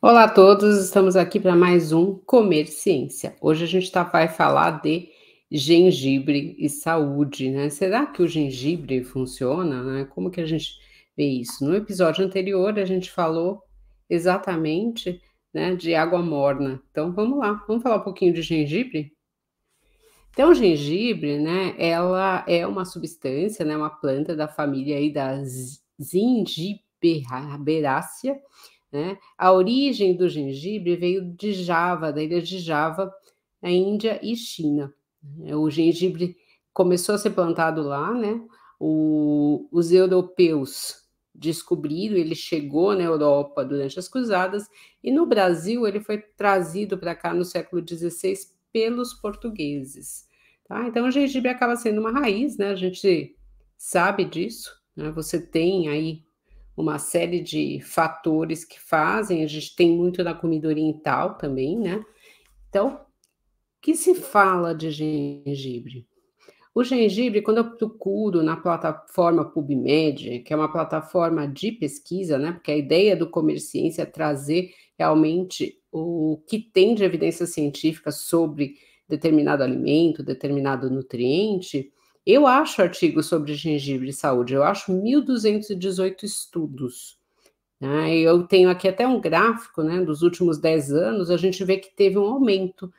Olá a todos, estamos aqui para mais um Comer Ciência. Hoje a gente tá, vai falar de gengibre e saúde, né? Será que o gengibre funciona? Né? Como que a gente vê isso? No episódio anterior a gente falou exatamente né, de água morna. Então vamos lá, vamos falar um pouquinho de gengibre? Então, o gengibre, né, ela é uma substância, né, uma planta da família aí da Zingiberaceae, né? A origem do gengibre veio de Java, da ilha de Java, na Índia e China. É, o gengibre começou a ser plantado lá, né? O, os europeus descobriram, ele chegou na Europa durante as cruzadas, e no Brasil ele foi trazido para cá no século XVI pelos portugueses. Tá? Então o gengibre acaba sendo uma raiz, né? A gente sabe disso, né? Você tem aí uma série de fatores que fazem, a gente tem muito na comida oriental também, né? Então, que se fala de gengibre? O gengibre, quando eu procuro na plataforma PubMed, que é uma plataforma de pesquisa, né? Porque a ideia do Comerciência é trazer realmente o que tem de evidência científica sobre determinado alimento, determinado nutriente, eu acho artigos sobre gengibre e saúde, eu acho 1.218 estudos. Né? Eu tenho aqui até um gráfico né, dos últimos 10 anos, a gente vê que teve um aumento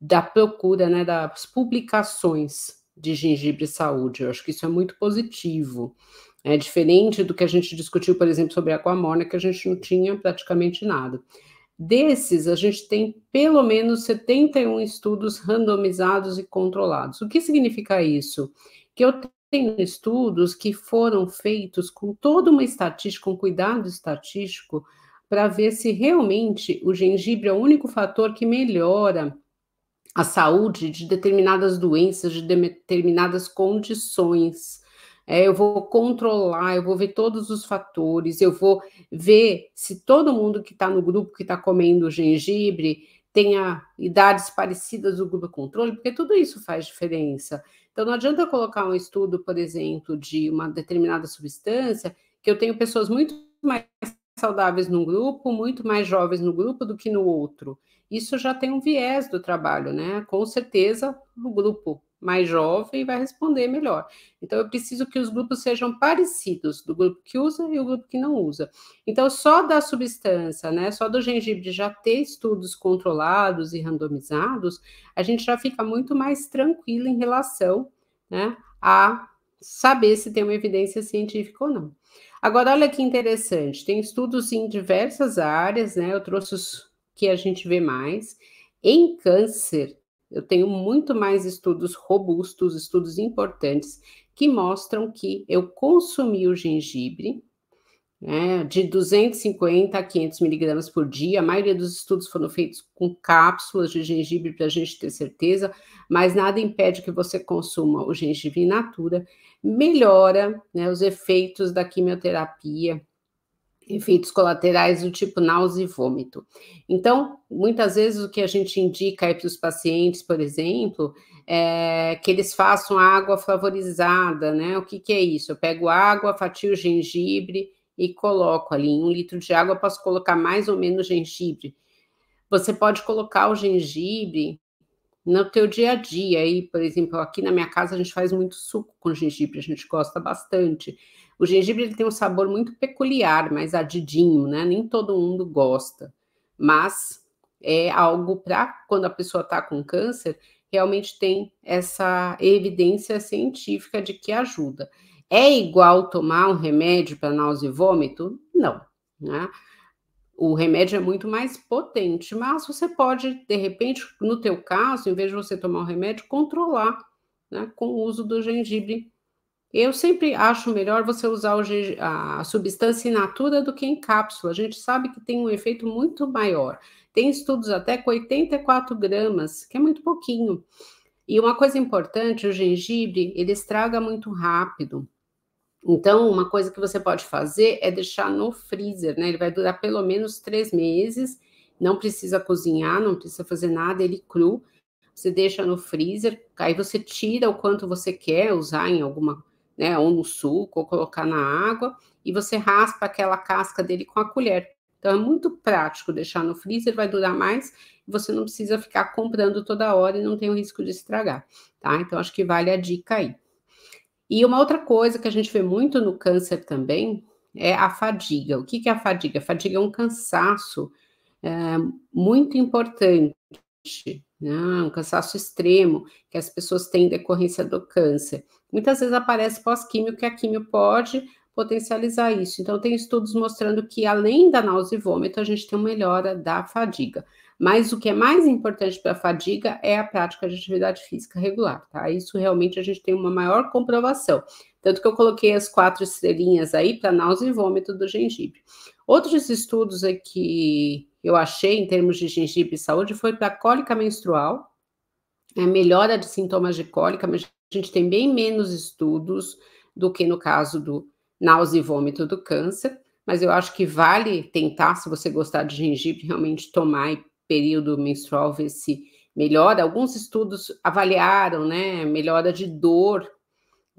da procura, né, das publicações de gengibre e saúde. Eu acho que isso é muito positivo. É diferente do que a gente discutiu, por exemplo, sobre a aquamorna, que a gente não tinha praticamente nada. Desses, a gente tem pelo menos 71 estudos randomizados e controlados. O que significa isso? Que eu tenho estudos que foram feitos com toda uma estatística, com um cuidado estatístico, para ver se realmente o gengibre é o único fator que melhora a saúde de determinadas doenças, de determinadas condições. É, eu vou controlar, eu vou ver todos os fatores, eu vou ver se todo mundo que está no grupo que está comendo gengibre tenha idades parecidas do grupo controle, porque tudo isso faz diferença. Então, não adianta colocar um estudo, por exemplo, de uma determinada substância, que eu tenho pessoas muito mais saudáveis num grupo, muito mais jovens no grupo do que no outro. Isso já tem um viés do trabalho, né? Com certeza, o grupo mais jovem vai responder melhor. Então, eu preciso que os grupos sejam parecidos, do grupo que usa e o grupo que não usa. Então, só da substância, né, só do gengibre já ter estudos controlados e randomizados, a gente já fica muito mais tranquilo em relação né, a saber se tem uma evidência científica ou não. Agora, olha que interessante, tem estudos em diversas áreas, né? Eu trouxe os que a gente vê mais. Em câncer, eu tenho muito mais estudos robustos, estudos importantes, que mostram que eu consumi o gengibre né, de 250 a 500 miligramas por dia. A maioria dos estudos foram feitos com cápsulas de gengibre para a gente ter certeza, mas nada impede que você consuma o gengibre in natura. Melhora né, os efeitos da quimioterapia efeitos colaterais do tipo náusea e vômito. Então, muitas vezes o que a gente indica é para os pacientes, por exemplo, é que eles façam água flavorizada, né? O que, que é isso? Eu pego água, fatio gengibre e coloco ali. Em um litro de água, posso colocar mais ou menos gengibre. Você pode colocar o gengibre no teu dia a dia. E, por exemplo, aqui na minha casa a gente faz muito suco com gengibre, a gente gosta bastante. O gengibre ele tem um sabor muito peculiar, mais ardidinho, né? Nem todo mundo gosta, mas é algo para quando a pessoa está com câncer, realmente tem essa evidência científica de que ajuda. É igual tomar um remédio para náusea e vômito? Não, né? o remédio é muito mais potente, mas você pode, de repente, no teu caso, em vez de você tomar o remédio, controlar né, com o uso do gengibre eu sempre acho melhor você usar o, a substância in natura do que em cápsula. A gente sabe que tem um efeito muito maior. Tem estudos até com 84 gramas, que é muito pouquinho. E uma coisa importante, o gengibre, ele estraga muito rápido. Então, uma coisa que você pode fazer é deixar no freezer, né? Ele vai durar pelo menos três meses, não precisa cozinhar, não precisa fazer nada, ele cru. Você deixa no freezer, aí você tira o quanto você quer usar em alguma né, ou no suco, ou colocar na água, e você raspa aquela casca dele com a colher. Então é muito prático deixar no freezer, vai durar mais, você não precisa ficar comprando toda hora e não tem o risco de estragar, tá? Então acho que vale a dica aí. E uma outra coisa que a gente vê muito no câncer também é a fadiga. O que, que é a fadiga? A fadiga é um cansaço é, muito importante né? um cansaço extremo que as pessoas têm decorrência do câncer. Muitas vezes aparece pós-químio, que a químio pode potencializar isso. Então, tem estudos mostrando que, além da náusea e vômito, a gente tem uma melhora da fadiga. Mas o que é mais importante para a fadiga é a prática de atividade física regular, tá? Isso realmente a gente tem uma maior comprovação. Tanto que eu coloquei as quatro estrelinhas aí para náusea e vômito do gengibre. Outros estudos aqui eu achei em termos de gengibre e saúde foi para cólica menstrual, né, melhora de sintomas de cólica, mas a gente tem bem menos estudos do que no caso do náusea e vômito do câncer, mas eu acho que vale tentar, se você gostar de gengibre, realmente tomar período menstrual, ver se melhora. Alguns estudos avaliaram, né, melhora de dor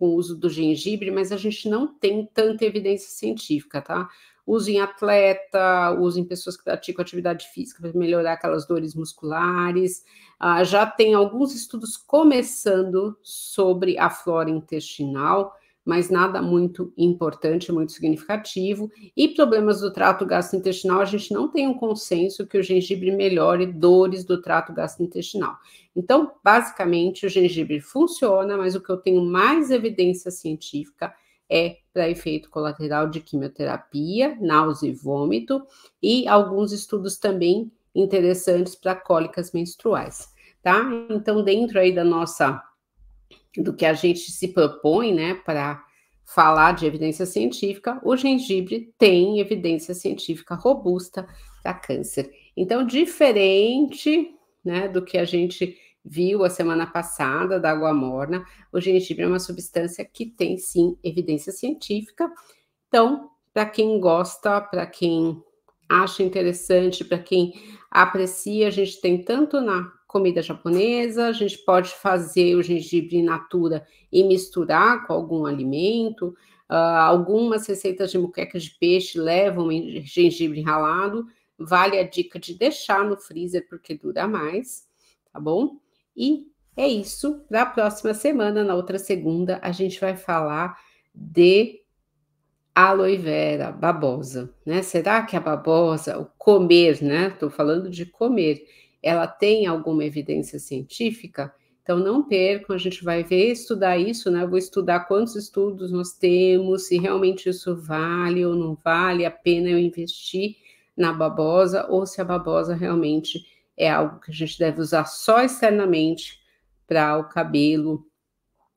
com o uso do gengibre, mas a gente não tem tanta evidência científica, tá? Uso em atleta, uso em pessoas que praticam atividade física para melhorar aquelas dores musculares. Ah, já tem alguns estudos começando sobre a flora intestinal, mas nada muito importante, muito significativo. E problemas do trato gastrointestinal, a gente não tem um consenso que o gengibre melhore dores do trato gastrointestinal. Então, basicamente, o gengibre funciona, mas o que eu tenho mais evidência científica é para efeito colateral de quimioterapia, náusea e vômito, e alguns estudos também interessantes para cólicas menstruais, tá? Então, dentro aí da nossa do que a gente se propõe né, para falar de evidência científica, o gengibre tem evidência científica robusta para câncer. Então, diferente né, do que a gente viu a semana passada da água morna, o gengibre é uma substância que tem sim evidência científica. Então, para quem gosta, para quem acha interessante, para quem aprecia, a gente tem tanto na comida japonesa, a gente pode fazer o gengibre in natura e misturar com algum alimento. Uh, algumas receitas de muqueca de peixe levam gengibre ralado. Vale a dica de deixar no freezer porque dura mais, tá bom? E é isso. Na próxima semana, na outra segunda, a gente vai falar de aloe vera, babosa, né? Será que a babosa, o comer, né? Estou falando de comer ela tem alguma evidência científica? Então, não percam, a gente vai ver, estudar isso, né? Eu vou estudar quantos estudos nós temos, se realmente isso vale ou não vale a pena eu investir na babosa, ou se a babosa realmente é algo que a gente deve usar só externamente para o cabelo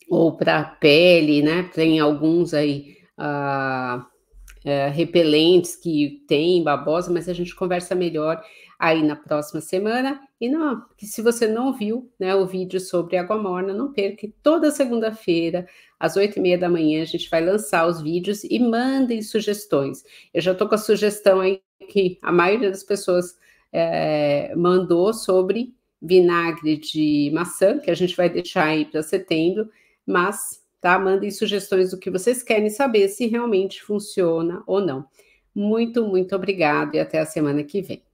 ou para a pele, né? Tem alguns aí uh, uh, repelentes que tem babosa, mas a gente conversa melhor aí na próxima semana. E não, se você não viu né, o vídeo sobre água morna, não perca. Toda segunda-feira, às oito e meia da manhã, a gente vai lançar os vídeos e mandem sugestões. Eu já estou com a sugestão aí que a maioria das pessoas é, mandou sobre vinagre de maçã, que a gente vai deixar aí para setembro, mas tá, mandem sugestões do que vocês querem saber se realmente funciona ou não. Muito, muito obrigado e até a semana que vem.